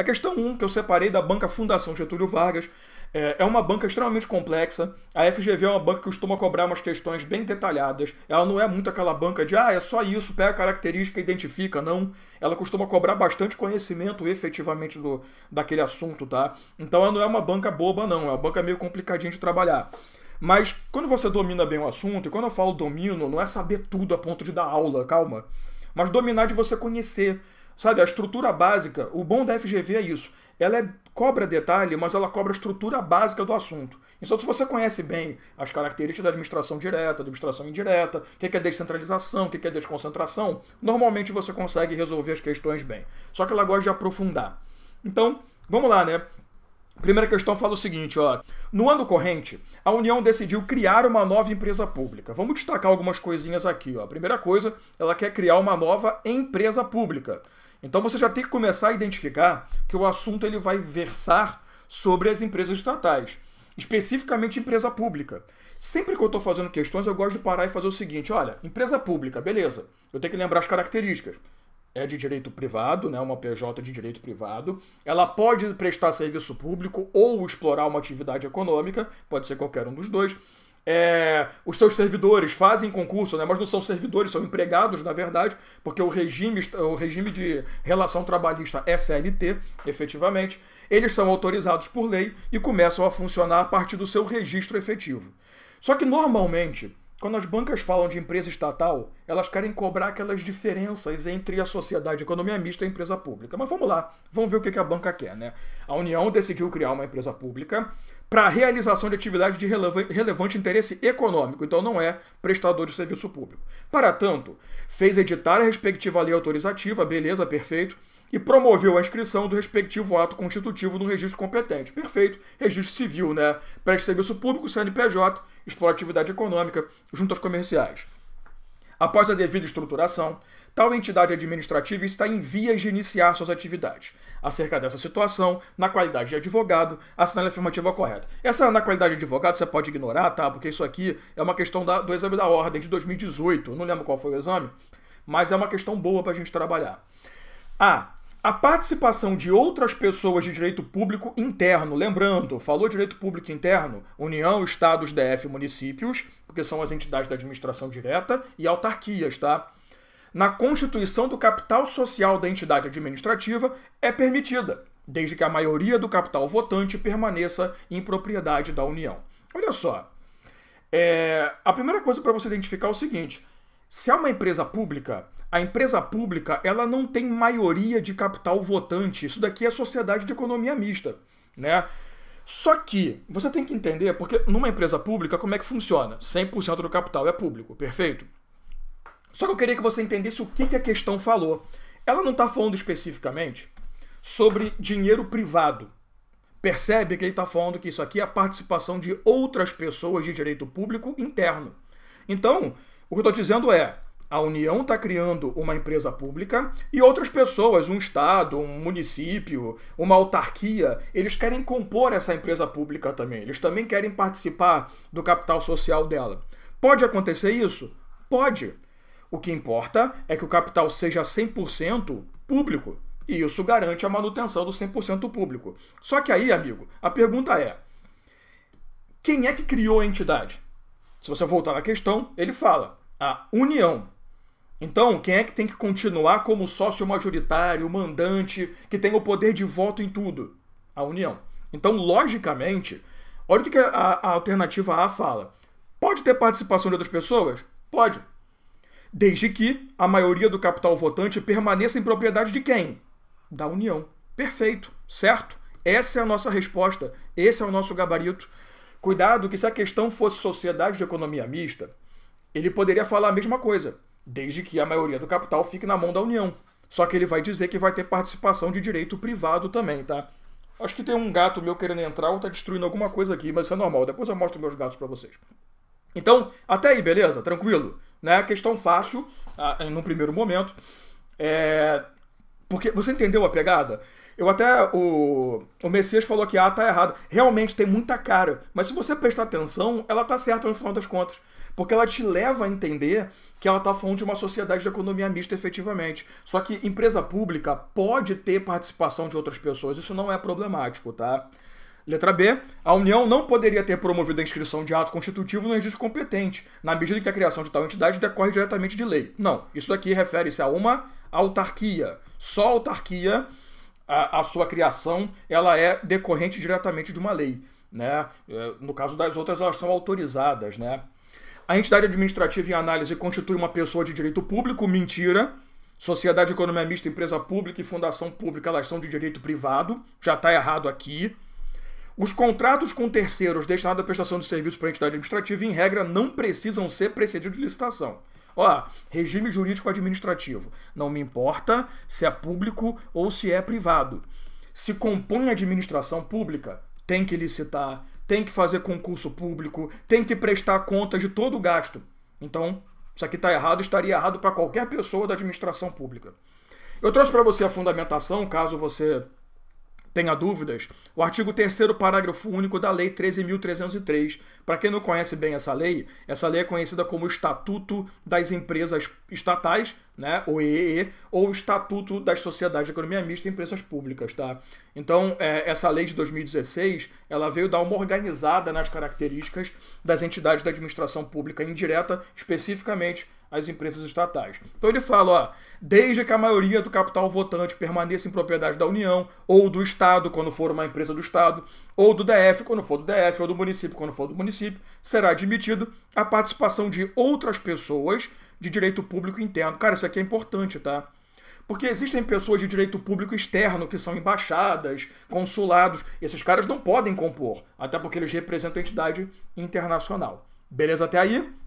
A questão 1 um, que eu separei da banca Fundação Getúlio Vargas é, é uma banca extremamente complexa. A FGV é uma banca que costuma cobrar umas questões bem detalhadas. Ela não é muito aquela banca de, ah, é só isso, pega a característica e identifica. Não. Ela costuma cobrar bastante conhecimento efetivamente do, daquele assunto, tá? Então ela não é uma banca boba, não. É uma banca meio complicadinha de trabalhar. Mas quando você domina bem o assunto, e quando eu falo domino, não é saber tudo a ponto de dar aula, calma. Mas dominar de você conhecer Sabe, a estrutura básica, o bom da FGV é isso. Ela é, cobra detalhe, mas ela cobra a estrutura básica do assunto. Então, se você conhece bem as características da administração direta, administração indireta, o que é descentralização, o que é desconcentração, normalmente você consegue resolver as questões bem. Só que ela gosta de aprofundar. Então, vamos lá, né? Primeira questão fala o seguinte, ó. No ano corrente, a União decidiu criar uma nova empresa pública. Vamos destacar algumas coisinhas aqui, ó. Primeira coisa, ela quer criar uma nova empresa pública. Então você já tem que começar a identificar que o assunto ele vai versar sobre as empresas estatais, especificamente empresa pública. Sempre que eu estou fazendo questões, eu gosto de parar e fazer o seguinte: olha, empresa pública, beleza, eu tenho que lembrar as características. É de direito privado, né, uma PJ de direito privado. Ela pode prestar serviço público ou explorar uma atividade econômica, pode ser qualquer um dos dois. É, os seus servidores fazem concurso, né? mas não são servidores, são empregados, na verdade, porque o regime, o regime de relação trabalhista é CLT, efetivamente. Eles são autorizados por lei e começam a funcionar a partir do seu registro efetivo. Só que, normalmente, quando as bancas falam de empresa estatal, elas querem cobrar aquelas diferenças entre a sociedade a economia mista e a empresa pública. Mas vamos lá, vamos ver o que a banca quer, né? A União decidiu criar uma empresa pública para a realização de atividade de relevante interesse econômico, então não é prestador de serviço público. Para tanto, fez editar a respectiva lei autorizativa, beleza, perfeito e promoveu a inscrição do respectivo ato constitutivo no registro competente. Perfeito, registro civil, né? Preste serviço público, CNPJ, explora atividade econômica, juntas comerciais. Após a devida estruturação, tal entidade administrativa está em vias de iniciar suas atividades. Acerca dessa situação, na qualidade de advogado, assinale a afirmativa correta. Essa na qualidade de advogado você pode ignorar, tá? Porque isso aqui é uma questão da, do exame da ordem de 2018. não lembro qual foi o exame, mas é uma questão boa para a gente trabalhar. A. Ah, a participação de outras pessoas de direito público interno. Lembrando, falou direito público interno, União, Estados, DF, municípios, porque são as entidades da administração direta, e autarquias, tá? Na constituição do capital social da entidade administrativa é permitida, desde que a maioria do capital votante permaneça em propriedade da União. Olha só, é... a primeira coisa para você identificar é o seguinte: se é uma empresa pública, a empresa pública ela não tem maioria de capital votante. Isso daqui é sociedade de economia mista, né? Só que você tem que entender, porque numa empresa pública, como é que funciona? 100% do capital é público, perfeito? Só que eu queria que você entendesse o que, que a questão falou. Ela não está falando especificamente sobre dinheiro privado. Percebe que ele está falando que isso aqui é a participação de outras pessoas de direito público interno. Então, o que eu estou dizendo é: a União está criando uma empresa pública e outras pessoas, um estado, um município, uma autarquia, eles querem compor essa empresa pública também. Eles também querem participar do capital social dela. Pode acontecer isso? Pode. O que importa é que o capital seja 100% público e isso garante a manutenção do 100% público. Só que aí, amigo, a pergunta é: quem é que criou a entidade? Se você voltar na questão, ele fala: a União então, quem é que tem que continuar como sócio majoritário, mandante, que tem o poder de voto em tudo? A União. Então, logicamente, olha o que a, a alternativa A fala. Pode ter participação de outras pessoas? Pode. Desde que a maioria do capital votante permaneça em propriedade de quem? Da União. Perfeito, certo? Essa é a nossa resposta, esse é o nosso gabarito. Cuidado que se a questão fosse sociedade de economia mista, ele poderia falar a mesma coisa desde que a maioria do capital fique na mão da União. Só que ele vai dizer que vai ter participação de direito privado também, tá? Acho que tem um gato meu querendo entrar ou tá destruindo alguma coisa aqui, mas isso é normal. Depois eu mostro meus gatos para vocês. Então, até aí, beleza? Tranquilo? Né? Questão fácil, ah, num primeiro momento. É... Porque você entendeu a pegada? Eu até. O, o Messias falou que A ah, tá errado. Realmente tem muita cara. Mas se você prestar atenção, ela tá certa no final das contas. Porque ela te leva a entender que ela está falando de uma sociedade de economia mista efetivamente. Só que empresa pública pode ter participação de outras pessoas, isso não é problemático, tá? Letra B, a União não poderia ter promovido a inscrição de ato constitutivo no registro competente, na medida em que a criação de tal entidade decorre diretamente de lei. Não, isso aqui refere-se a uma autarquia. Só a autarquia, a, a sua criação, ela é decorrente diretamente de uma lei. Né? É, no caso das outras, elas são autorizadas, né? A entidade administrativa em análise constitui uma pessoa de direito público, mentira. Sociedade econômica mista, empresa pública e fundação pública, elas são de direito privado. Já está errado aqui. Os contratos com terceiros destinados à prestação de serviços para a entidade administrativa, em regra, não precisam ser precedidos de licitação. Ó, regime jurídico administrativo. Não me importa se é público ou se é privado. Se compõe a administração pública, tem que licitar, tem que fazer concurso público, tem que prestar contas de todo o gasto. Então, isso aqui está errado, estaria errado para qualquer pessoa da administração pública. Eu trouxe para você a fundamentação, caso você tenha dúvidas, o artigo 3 parágrafo único da Lei 13.303. Para quem não conhece bem essa lei, essa lei é conhecida como Estatuto das Empresas Estatais, né, o EEE, ou o Estatuto das Sociedades de Economia Mista e Empresas Públicas, tá? Então, é, essa lei de 2016, ela veio dar uma organizada nas características das entidades da administração pública indireta, especificamente as empresas estatais. Então ele fala, ó, desde que a maioria do capital votante permaneça em propriedade da União, ou do Estado, quando for uma empresa do Estado, ou do DF, quando for do DF, ou do município, quando for do município, será admitido a participação de outras pessoas de direito público interno. Cara, isso aqui é importante, tá? Porque existem pessoas de direito público externo, que são embaixadas, consulados. Esses caras não podem compor, até porque eles representam a entidade internacional. Beleza até aí?